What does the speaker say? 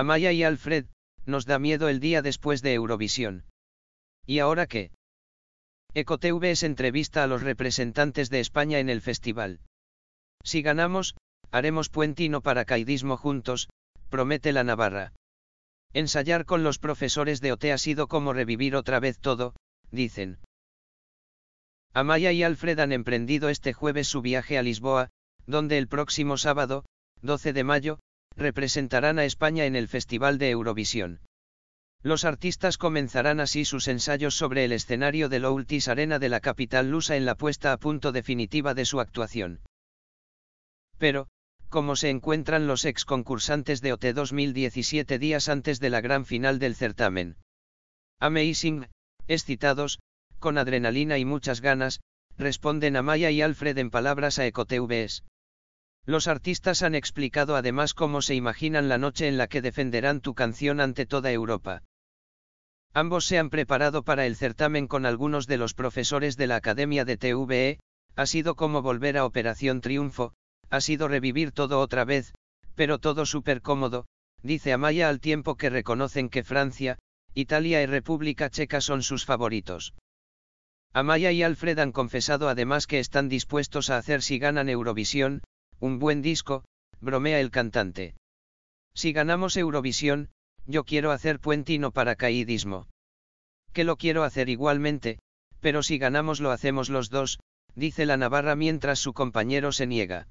Amaya y Alfred, nos da miedo el día después de Eurovisión. ¿Y ahora qué? EcoTV es entrevista a los representantes de España en el festival. Si ganamos, haremos puentino paracaidismo juntos, promete la Navarra. Ensayar con los profesores de OT ha sido como revivir otra vez todo, dicen. Amaya y Alfred han emprendido este jueves su viaje a Lisboa, donde el próximo sábado, 12 de mayo, representarán a España en el Festival de Eurovisión. Los artistas comenzarán así sus ensayos sobre el escenario de la ultis Arena de la capital lusa en la puesta a punto definitiva de su actuación. Pero, como se encuentran los ex concursantes de OT 2017 días antes de la gran final del certamen? Amazing, excitados, con adrenalina y muchas ganas, responden a y Alfred en palabras a EcoTVS. Los artistas han explicado además cómo se imaginan la noche en la que defenderán tu canción ante toda Europa. Ambos se han preparado para el certamen con algunos de los profesores de la Academia de TVE, ha sido como volver a Operación Triunfo, ha sido revivir todo otra vez, pero todo súper cómodo, dice Amaya al tiempo que reconocen que Francia, Italia y República Checa son sus favoritos. Amaya y Alfred han confesado además que están dispuestos a hacer si ganan Eurovisión, un buen disco, bromea el cantante. Si ganamos Eurovisión, yo quiero hacer puentino paracaidismo. Que lo quiero hacer igualmente, pero si ganamos lo hacemos los dos, dice la Navarra mientras su compañero se niega.